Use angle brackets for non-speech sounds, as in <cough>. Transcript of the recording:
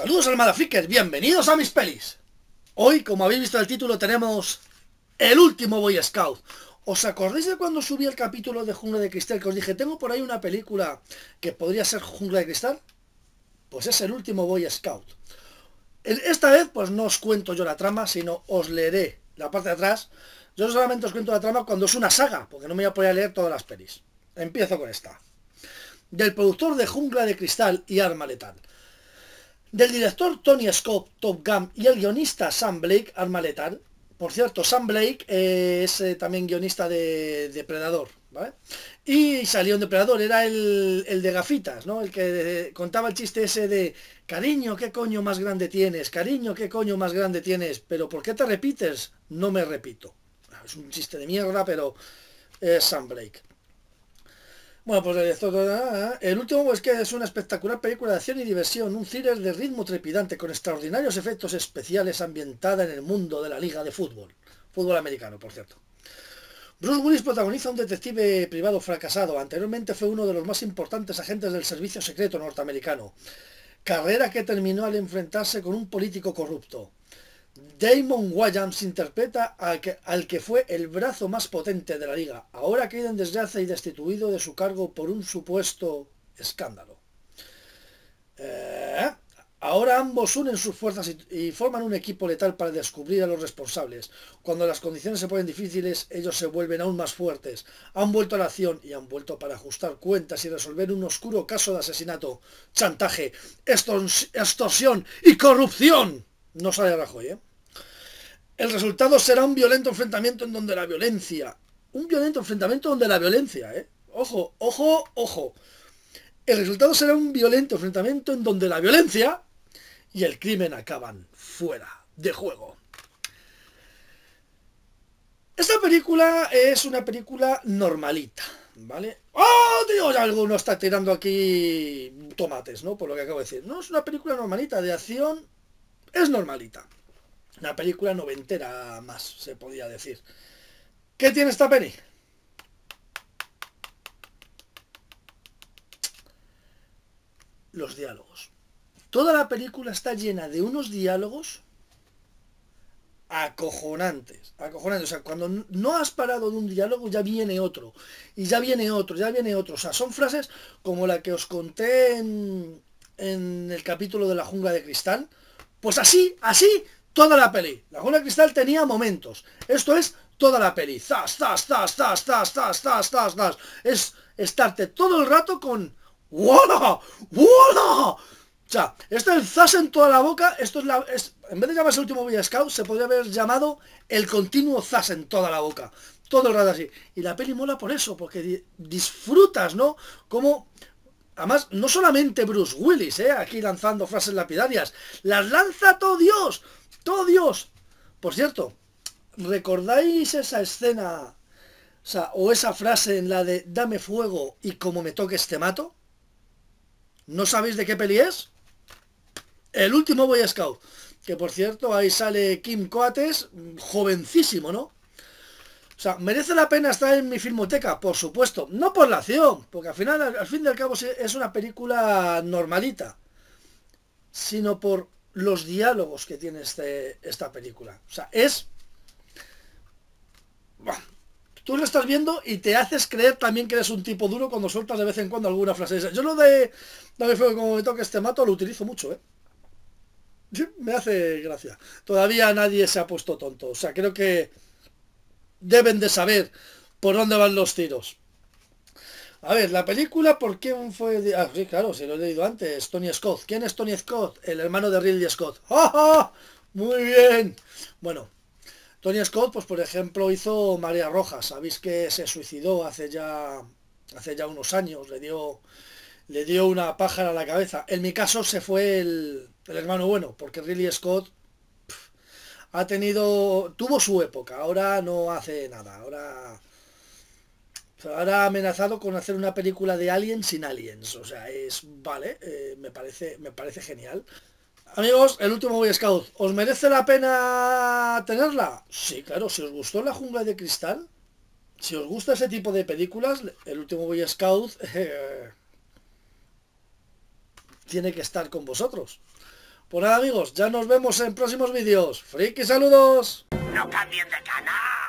Saludos al Freakers, bienvenidos a mis pelis. Hoy, como habéis visto el título, tenemos el último Boy Scout. ¿Os acordáis de cuando subí el capítulo de Jungla de Cristal que os dije, tengo por ahí una película que podría ser Jungla de Cristal? Pues es el último Boy Scout. Esta vez, pues no os cuento yo la trama, sino os leeré la parte de atrás. Yo solamente os cuento la trama cuando es una saga, porque no me voy a poder leer todas las pelis. Empiezo con esta. Del productor de Jungla de Cristal y Arma Letal del director Tony Scott, Top Gun, y el guionista Sam Blake, Arma Letal. Por cierto, Sam Blake es eh, también guionista de Depredador, ¿vale? Y salió en Depredador, era el, de gafitas, ¿no? El que eh, contaba el chiste ese de, cariño, ¿qué coño más grande tienes? Cariño, ¿qué coño más grande tienes? Pero ¿por qué te repites? No me repito. Ah, es un chiste de mierda, pero es Sam Blake. Bueno, pues ¿eh? el último es pues, que es una espectacular película de acción y diversión, un thriller de ritmo trepidante con extraordinarios efectos especiales ambientada en el mundo de la liga de fútbol, fútbol americano, por cierto. Bruce Willis protagoniza a un detective privado fracasado, anteriormente fue uno de los más importantes agentes del servicio secreto norteamericano, carrera que terminó al enfrentarse con un político corrupto. Damon Williams interpreta al que fue el brazo más potente de la liga, ahora caído en desgracia y destituido de su cargo por un supuesto escándalo. Eh, ahora ambos unen sus fuerzas y, forman un equipo letal para descubrir a los responsables. Cuando las condiciones se ponen difíciles, ellos se vuelven aún más fuertes. Han vuelto a la acción y han vuelto para ajustar cuentas y resolver un oscuro caso de asesinato, chantaje, extorsión y corrupción. No sale Rajoy, ¿eh? El resultado será un violento enfrentamiento en donde la violencia. Un violento enfrentamiento donde la violencia, ¿eh? Ojo, ojo, ojo. El resultado será un violento enfrentamiento en donde la violencia y el crimen acaban fuera de juego. Esta película es una película normalita, ¿vale? ¡Oh, Dios! Alguno está tirando aquí tomates, ¿no? Por lo que acabo de decir. No, es una película normalita de acción. Es normalita. Una película noventera más, se podía decir. ¿Qué tiene esta peli? Los diálogos. Toda la película está llena de unos diálogos acojonantes, acojonantes. O sea, cuando no has parado de un diálogo, ya viene otro, y ya viene otro, ya viene otro. O sea, son frases como la que os conté en, en el capítulo de la jungla de cristal. Pues así, así, toda la peli. la Laguna Cristal tenía momentos. Esto es toda la peli. Zas, zas, zas, zas, zas, zas, zas, zas, zas. Es estarte todo el rato con... ¡Wala! ¡Wala! O sea, esto es el zas en toda la boca, esto es la... en vez de llamarse el último Villascau Scout, se podría haber llamado el continuo zas en toda la boca. Todo el rato así. Y la peli mola por eso, porque disfrutas, ¿no? Como... Además, no solamente Bruce Willis, ¿eh? Aquí lanzando frases lapidarias. Las lanza todo Dios. ¡Todo ¡Oh, Dios! Por cierto, ¿recordáis esa escena o, sea, o esa frase en la de dame fuego y como me toques te mato? ¿No sabéis de qué peli es? El último Boy Scout. Que por cierto, ahí sale Kim Coates, jovencísimo, ¿no? O sea, ¿merece la pena estar en mi filmoteca? Por supuesto. No por la acción, porque al final, al fin y al cabo, es una película normalita. Sino por los diálogos que tiene este, esta película. O sea, es... tú lo estás viendo y te haces creer también que eres un tipo duro cuando sueltas de vez en cuando alguna frase. Yo lo de me fue como me toque este mato lo utilizo mucho, ¿eh? Me hace gracia. Todavía nadie se ha puesto tonto. O sea, creo que deben de saber por dónde van los tiros. A ver, la película, ¿por quién fue...? Ah, sí, claro, se lo he leído antes. Tony Scott. ¿Quién es Tony Scott? El hermano de Ridley Scott. Muy bien. Bueno, Tony Scott, pues por ejemplo, hizo Marea Rojas. Sabéis que se suicidó hace ya, hace ya unos años. Le dio, le dio una pájara a la cabeza. En mi caso se fue el, el hermano bueno, porque Ridley Scott ha tenido, tuvo su época. Ahora no hace nada. Ahora se ahora ha amenazado con hacer una película de aliens sin aliens. O sea, es vale, eh, me parece, me parece genial. Amigos, el último Boy Scout, ¿os merece la pena tenerla? Sí, claro, si os gustó La Jungla de Cristal, si os gusta ese tipo de películas, el último Boy Scout <laughs> eh, tiene que estar con vosotros. Pues nada amigos, ya nos vemos en próximos vídeos. ¡Friki saludos! ¡No cambien de canal!